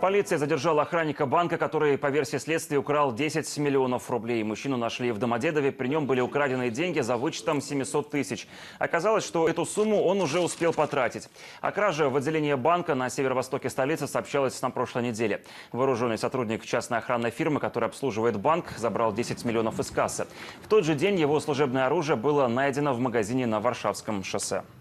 Полиция задержала охранника банка, который, по версии следствия, украл 10 миллионов рублей. Мужчину нашли в Домодедове. При нем были украдены деньги за вычетом 700 тысяч. Оказалось, что эту сумму он уже успел потратить. О краже в отделении банка на северо-востоке столицы сообщалось на прошлой неделе. Вооруженный сотрудник частной охранной фирмы, которая обслуживает банк, забрал 10 миллионов из кассы. В тот же день его служебное оружие было найдено в магазине на Варшавском шоссе.